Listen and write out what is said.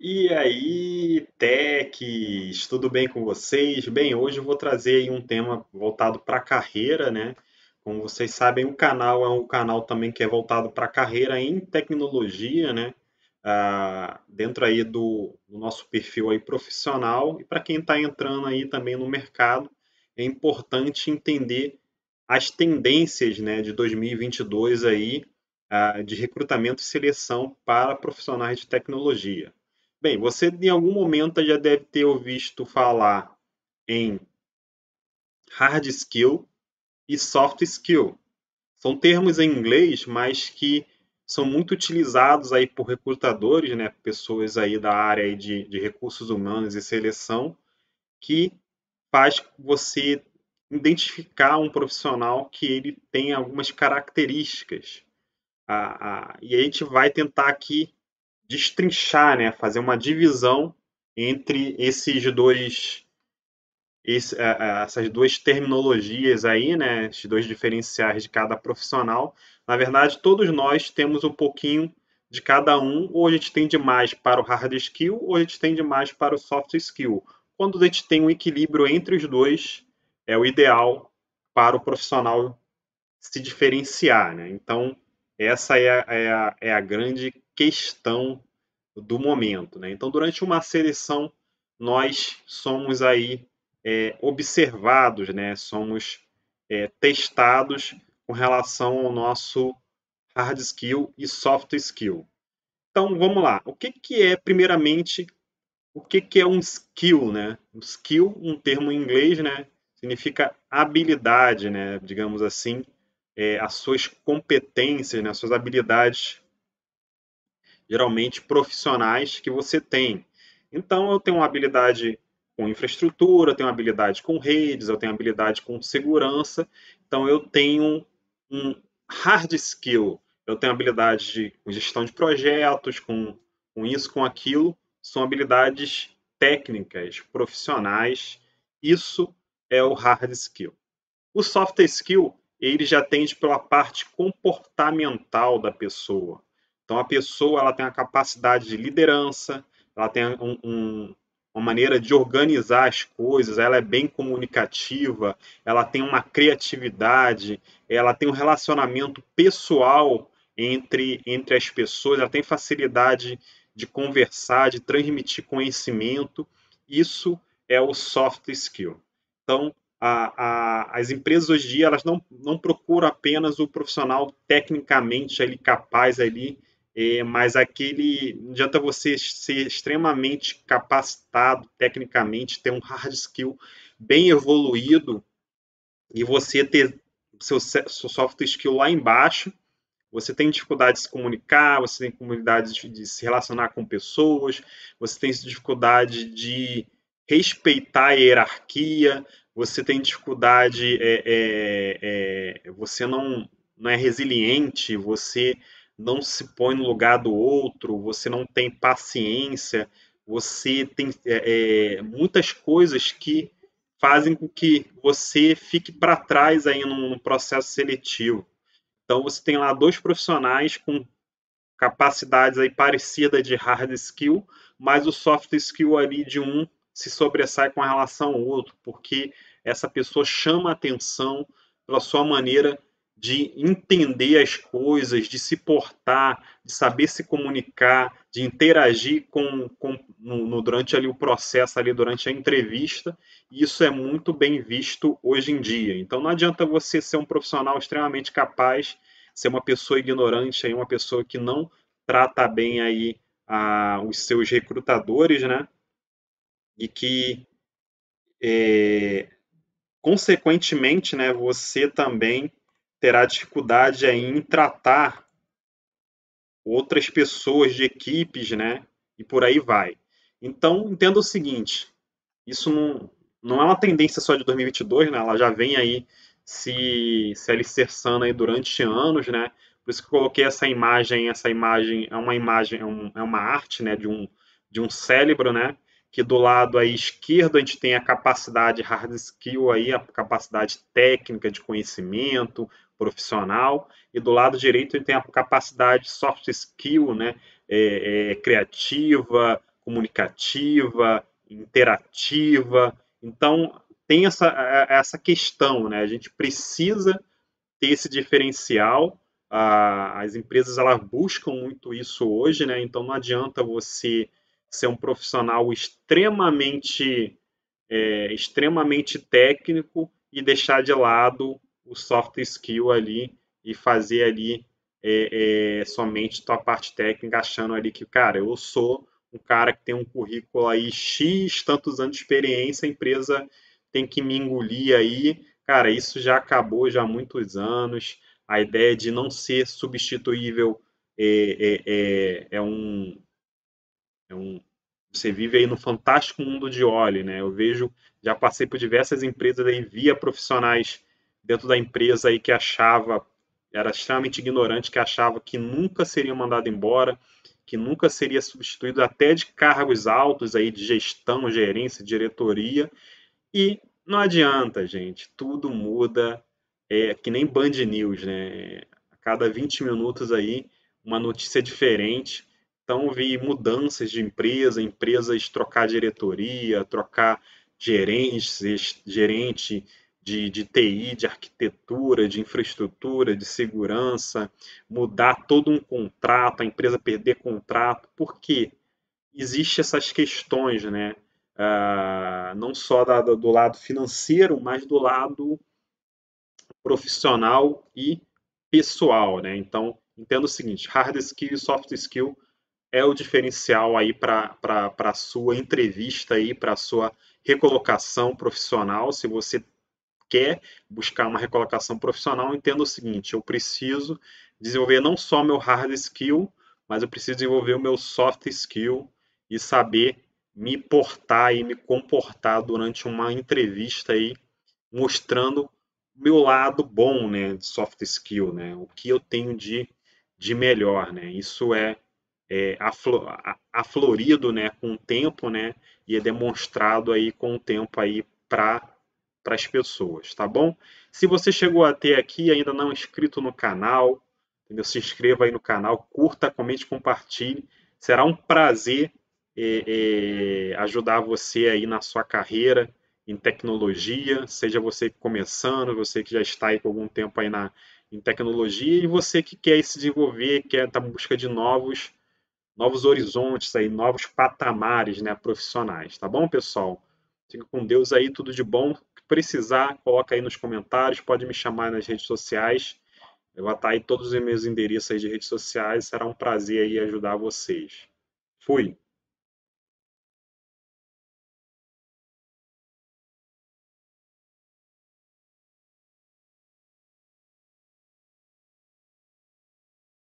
E aí, techs, tudo bem com vocês? Bem, hoje eu vou trazer um tema voltado para carreira, né? Como vocês sabem, o canal é um canal também que é voltado para carreira em tecnologia, né? Ah, dentro aí do, do, nosso perfil aí profissional e para quem está entrando aí também no mercado, é importante entender as tendências, né, de 2022 aí ah, de recrutamento e seleção para profissionais de tecnologia. Bem, você em algum momento já deve ter ouvido falar em hard skill e soft skill. São termos em inglês, mas que são muito utilizados aí por recrutadores, né, pessoas aí da área de, de recursos humanos e seleção, que faz você identificar um profissional que ele tem algumas características. Ah, ah, e a gente vai tentar aqui destrinchar, né, fazer uma divisão entre esses dois esse, é, é, essas duas terminologias aí, né, esses dois diferenciais de cada profissional. Na verdade, todos nós temos um pouquinho de cada um, ou a gente tem demais para o hard skill, ou a gente tem demais para o soft skill. Quando a gente tem um equilíbrio entre os dois, é o ideal para o profissional se diferenciar. Né? Então, essa é a, é a, é a grande questão do momento. Né? Então, durante uma seleção, nós somos aí é, observados, né? somos é, testados com relação ao nosso hard skill e soft skill. Então, vamos lá. O que, que é, primeiramente, o que, que é um skill? Né? Um skill, um termo em inglês, né? significa habilidade, né? digamos assim, é, as suas competências, né? as suas habilidades geralmente profissionais que você tem. Então, eu tenho uma habilidade com infraestrutura, eu tenho habilidade com redes, eu tenho habilidade com segurança. Então, eu tenho um hard skill, eu tenho habilidade de gestão de projetos, com, com isso, com aquilo. São habilidades técnicas, profissionais. Isso é o hard skill. O soft skill, ele já atende pela parte comportamental da pessoa. Então, a pessoa ela tem a capacidade de liderança, ela tem um, um, uma maneira de organizar as coisas, ela é bem comunicativa, ela tem uma criatividade, ela tem um relacionamento pessoal entre, entre as pessoas, ela tem facilidade de conversar, de transmitir conhecimento. Isso é o soft skill. Então, a, a, as empresas hoje em dia elas não, não procuram apenas o profissional tecnicamente ele capaz ali é, mas aquele. Não adianta você ser extremamente capacitado tecnicamente, ter um hard skill bem evoluído e você ter seu, seu software skill lá embaixo, você tem dificuldade de se comunicar, você tem dificuldade de, de se relacionar com pessoas, você tem dificuldade de respeitar a hierarquia, você tem dificuldade, é, é, é, você não, não é resiliente, você não se põe no lugar do outro, você não tem paciência, você tem é, é muitas coisas que fazem com que você fique para trás aí no processo seletivo. Então você tem lá dois profissionais com capacidades aí parecidas de hard skill, mas o soft skill ali de um se sobressai com relação ao outro, porque essa pessoa chama atenção pela sua maneira de entender as coisas, de se portar, de saber se comunicar, de interagir com, com no, no, durante ali o processo ali durante a entrevista. E isso é muito bem visto hoje em dia. Então não adianta você ser um profissional extremamente capaz, ser uma pessoa ignorante, aí uma pessoa que não trata bem aí a, os seus recrutadores, né? E que é, consequentemente, né, você também terá dificuldade aí em tratar outras pessoas de equipes, né? E por aí vai. Então, entenda o seguinte, isso não, não é uma tendência só de 2022, né? Ela já vem aí se, se alicerçando aí durante anos, né? Por isso que eu coloquei essa imagem, essa imagem é uma imagem, é, um, é uma arte, né? De um, de um cérebro, né? que do lado aí esquerdo a gente tem a capacidade hard skill aí, a capacidade técnica de conhecimento profissional, e do lado direito a gente tem a capacidade soft skill, né, é, é, criativa, comunicativa, interativa. Então, tem essa, essa questão, né, a gente precisa ter esse diferencial, as empresas elas buscam muito isso hoje, né, então não adianta você ser um profissional extremamente, é, extremamente técnico e deixar de lado o soft skill ali e fazer ali é, é, somente tua parte técnica, achando ali que, cara, eu sou um cara que tem um currículo aí X, tantos anos de experiência, a empresa tem que me engolir aí. Cara, isso já acabou já há muitos anos. A ideia de não ser substituível é, é, é, é um, é então, um, você vive aí no fantástico mundo de olho, né? Eu vejo, já passei por diversas empresas e via profissionais dentro da empresa aí que achava, era extremamente ignorante, que achava que nunca seriam mandados embora, que nunca seria substituído até de cargos altos aí de gestão, gerência, diretoria. E não adianta, gente, tudo muda, é que nem Band News, né? A cada 20 minutos aí uma notícia diferente então, vi mudanças de empresa, empresas trocar diretoria, trocar gerentes, gerente de, de TI, de arquitetura, de infraestrutura, de segurança, mudar todo um contrato, a empresa perder contrato. Porque existe Existem essas questões, né? Ah, não só da, do lado financeiro, mas do lado profissional e pessoal, né? Então, entendo o seguinte, hard skill e soft skill é o diferencial aí para a sua entrevista aí, para a sua recolocação profissional. Se você quer buscar uma recolocação profissional, entenda o seguinte: eu preciso desenvolver não só meu hard skill, mas eu preciso desenvolver o meu soft skill e saber me portar e me comportar durante uma entrevista aí, mostrando meu lado bom, né, de soft skill, né, o que eu tenho de, de melhor, né. Isso é é, aflorido né, com o tempo, né, e é demonstrado aí com o tempo aí para para as pessoas, tá bom? Se você chegou até aqui ainda não é inscrito no canal, entendeu? se inscreva aí no canal, curta, comente, compartilhe. Será um prazer é, é, ajudar você aí na sua carreira em tecnologia, seja você começando, você que já está aí por algum tempo aí na, em tecnologia e você que quer se desenvolver, quer estar tá em busca de novos novos horizontes aí, novos patamares, né, profissionais, tá bom, pessoal? Fica com Deus aí, tudo de bom. Se precisar, coloca aí nos comentários, pode me chamar nas redes sociais. Eu vou estar aí todos os meus endereços aí de redes sociais, será um prazer aí ajudar vocês. Fui.